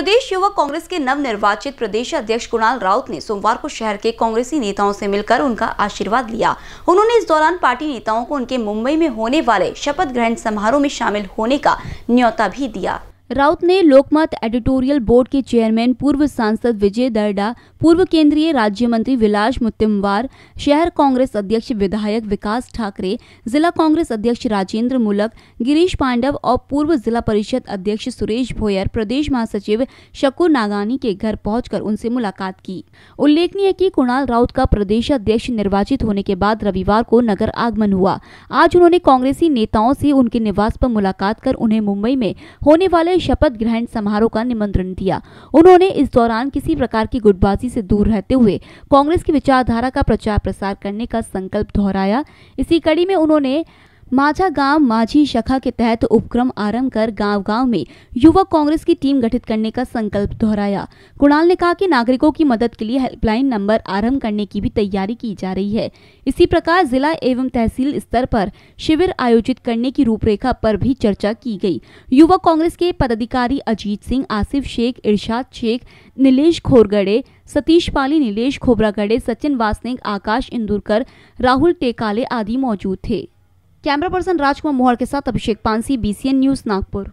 प्रदेश युवा कांग्रेस के नव निर्वाचित प्रदेश अध्यक्ष कुणाल राउत ने सोमवार को शहर के कांग्रेसी नेताओं से मिलकर उनका आशीर्वाद लिया उन्होंने इस दौरान पार्टी नेताओं को उनके मुंबई में होने वाले शपथ ग्रहण समारोह में शामिल होने का न्योता भी दिया राउत ने लोकमत एडिटोरियल बोर्ड के चेयरमैन पूर्व सांसद विजय दर्डा पूर्व केंद्रीय राज्य मंत्री विलास मुतिमवार शहर कांग्रेस अध्यक्ष विधायक विकास ठाकरे जिला कांग्रेस अध्यक्ष राजेंद्र मुलक गिरीश पांडव और पूर्व जिला परिषद अध्यक्ष सुरेश भोयर प्रदेश महासचिव शकुर नागानी के घर पहुंचकर उनसे मुलाकात की उल्लेखनीय है कुणाल राउत का प्रदेश अध्यक्ष निर्वाचित होने के बाद रविवार को नगर आगमन हुआ आज उन्होंने कांग्रेसी नेताओं से उनके निवास पर मुलाकात कर उन्हें मुंबई में होने वाले शपथ ग्रहण समारोह का निमंत्रण दिया उन्होंने इस दौरान किसी प्रकार की गुटबाजी से दूर रहते हुए कांग्रेस की विचारधारा का प्रचार प्रसार करने का संकल्प दोहराया इसी कड़ी में उन्होंने माझा गांव माझी शाखा के तहत उपक्रम आरंभ कर गांव गांव में युवा कांग्रेस की टीम गठित करने का संकल्प दोहराया कुणाल ने कहा कि नागरिकों की मदद के लिए हेल्पलाइन नंबर आरंभ करने की भी तैयारी की जा रही है इसी प्रकार जिला एवं तहसील स्तर पर शिविर आयोजित करने की रूपरेखा पर भी चर्चा की गई युवा कांग्रेस के पदाधिकारी अजीत सिंह आसिफ शेख इर्शाद शेख नीलेष खोरगड़े सतीश पाली नीलेष खोबरागड़े सचिन वासनिक आकाश इंदुरकर राहुल टेकाले आदि मौजूद थे कैमरा पर्सन राजकुमार मोहर के साथ अभिषेक पांसी बीसीएन न्यूज नागपुर